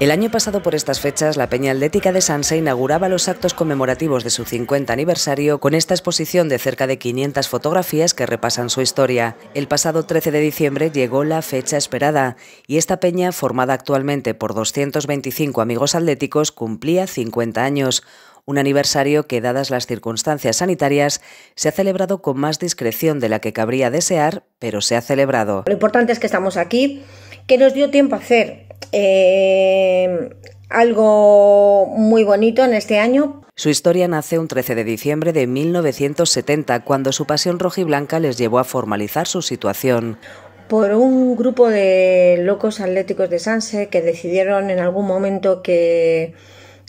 El año pasado por estas fechas, la Peña Atlética de Sanse inauguraba los actos conmemorativos de su 50 aniversario con esta exposición de cerca de 500 fotografías que repasan su historia. El pasado 13 de diciembre llegó la fecha esperada y esta peña, formada actualmente por 225 amigos atléticos, cumplía 50 años, un aniversario que, dadas las circunstancias sanitarias, se ha celebrado con más discreción de la que cabría desear, pero se ha celebrado. Lo importante es que estamos aquí, que nos dio tiempo a hacer eh, algo muy bonito en este año. Su historia nace un 13 de diciembre de 1970, cuando su pasión rojiblanca les llevó a formalizar su situación. Por un grupo de locos atléticos de Sanse que decidieron en algún momento que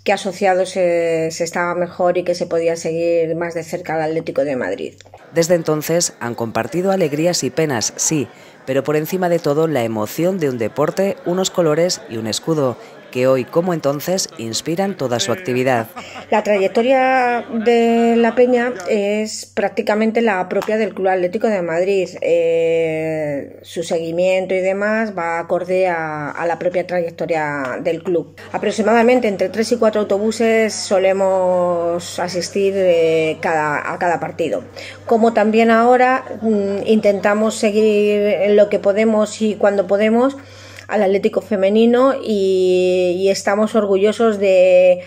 que asociados se, estaba mejor y que se podía seguir más de cerca al Atlético de Madrid. Desde entonces han compartido alegrías y penas, sí, pero por encima de todo la emoción de un deporte, unos colores y un escudo, que hoy como entonces inspiran toda su actividad. La trayectoria de la Peña es prácticamente la propia del Club Atlético de Madrid. Eh, su seguimiento y demás va acorde a, la propia trayectoria del club. Aproximadamente entre tres y cuatro autobuses solemos asistir eh, a cada partido. Como también ahora mm, intentamos seguir lo que podemos y cuando podemos al Atlético femenino y, estamos orgullosos de,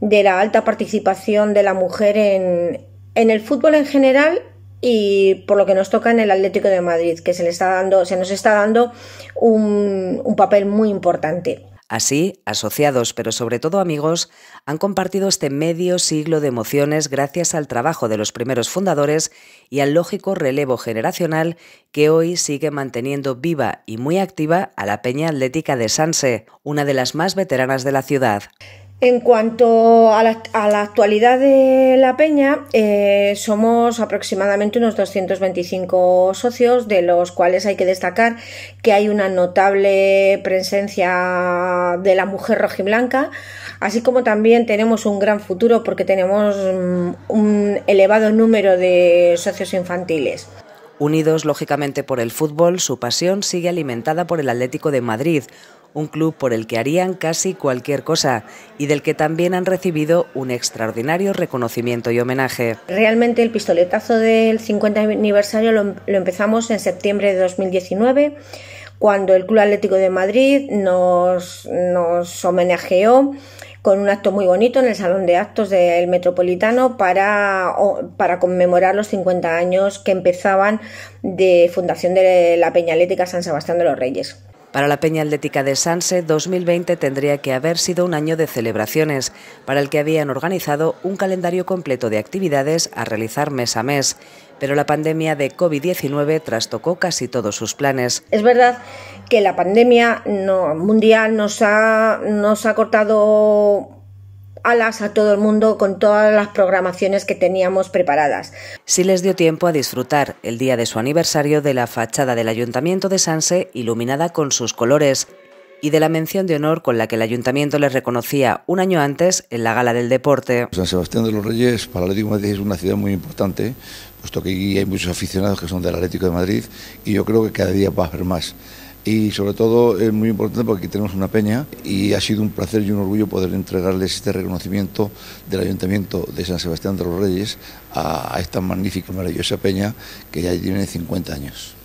la alta participación de la mujer en, el fútbol en general y por lo que nos toca en el Atlético de Madrid, que se le está dando, se nos está dando un, un papel muy importante. Así, asociados, pero sobre todo amigos, han compartido este medio siglo de emociones gracias al trabajo de los primeros fundadores y al lógico relevo generacional que hoy sigue manteniendo viva y muy activa a la Peña Atlética de Sanse, una de las más veteranas de la ciudad. En cuanto a la, actualidad de la peña, eh, somos aproximadamente unos 225 socios, de los cuales hay que destacar que hay una notable presencia de la mujer rojiblanca, así como también tenemos un gran futuro porque tenemos mm, un elevado número de socios infantiles. Unidos lógicamente por el fútbol, su pasión sigue alimentada por el Atlético de Madrid, un club por el que harían casi cualquier cosa y del que también han recibido un extraordinario reconocimiento y homenaje. Realmente el pistoletazo del 50 aniversario em-, lo, empezamos en septiembre de 2019 cuando el Club Atlético de Madrid nos, homenajeó con un acto muy bonito en el Salón de Actos del Metropolitano para, para conmemorar los 50 años que empezaban de fundación de la Peña Peñalética San Sebastián de los Reyes. Para la Peña Atlética de Sanse, 2020 tendría que haber sido un año de celebraciones, para el que habían organizado un calendario completo de actividades a realizar mes a mes. Pero la pandemia de COVID-19 trastocó casi todos sus planes. Es verdad que la pandemia mundial nos ha, nos ha cortado alas a todo el mundo con todas las programaciones que teníamos preparadas. Sí les dio tiempo a disfrutar el día de su aniversario de la fachada del Ayuntamiento de Sanse iluminada con sus colores y de la mención de honor con la que el ayuntamiento les reconocía un año antes en la Gala del Deporte. San Sebastián de los Reyes para el Atlético de Madrid es una ciudad muy importante, puesto que aquí hay muchos aficionados que son del Atlético de Madrid y yo creo que cada día va a haber más y sobre todo es muy importante porque tenemos una peña y ha sido un placer y un orgullo poder entregarles este reconocimiento del Ayuntamiento de San Sebastián de los Reyes a, esta magnífica, maravillosa peña que ya tiene 50 años.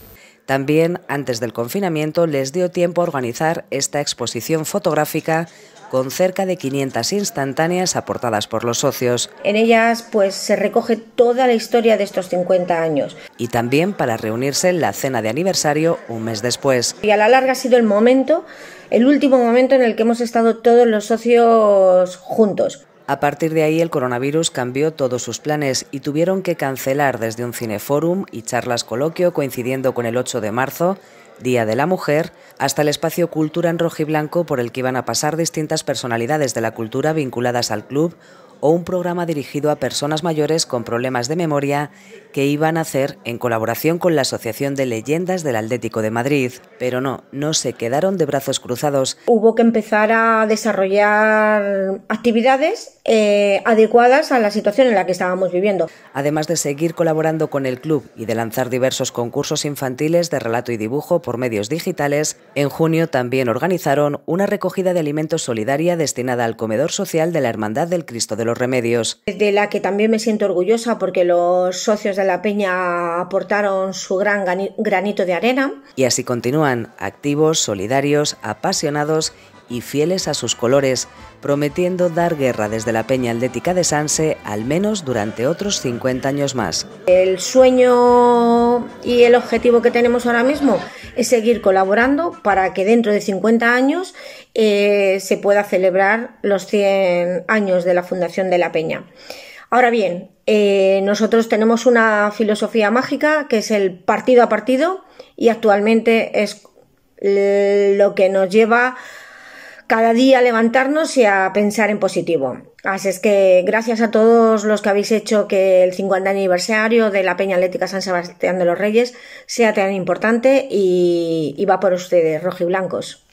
También, antes del confinamiento, les dio tiempo a organizar esta exposición fotográfica con cerca de 500 instantáneas aportadas por los socios. En ellas pues se recoge toda la historia de estos 50 años. Y también para reunirse en la cena de aniversario un mes después. Y a la larga ha sido el momento, el último momento en el que hemos estado todos los socios juntos. A partir de ahí el coronavirus cambió todos sus planes y tuvieron que cancelar desde un cineforum y charlas coloquio coincidiendo con el 8 de marzo, Día de la Mujer, hasta el espacio Cultura en rojo y blanco por el que iban a pasar distintas personalidades de la cultura vinculadas al club o un programa dirigido a personas mayores con problemas de memoria que iban a hacer en colaboración con la Asociación de Leyendas del Atlético de Madrid, pero no, no se quedaron de brazos cruzados. Hubo que empezar a desarrollar actividades eh, adecuadas a la situación en la que estábamos viviendo. Además de seguir colaborando con el club y de lanzar diversos concursos infantiles de relato y dibujo por medios digitales, en junio también organizaron una recogida de alimentos solidaria destinada al comedor social de la Hermandad del Cristo de los Remedios. De la que también me siento orgullosa porque los socios de la Peña aportaron su gran granito de arena. Y así continúan, activos, solidarios, apasionados y fieles a sus colores, prometiendo dar guerra desde la Peña Atlética de Sanse al menos durante otros 50 años más. El sueño y el objetivo que tenemos ahora mismo es seguir colaborando para que dentro de 50 años eh, se pueda celebrar los 100 años de la fundación de la Peña. Ahora bien, eh, nosotros tenemos una filosofía mágica que es el partido a partido y actualmente es lo que nos lleva cada día a levantarnos y a pensar en positivo. Así es que gracias a todos los que habéis hecho que el 50 aniversario de la Peña Atlética San Sebastián de los Reyes sea tan importante y, y va por ustedes, rojiblancos.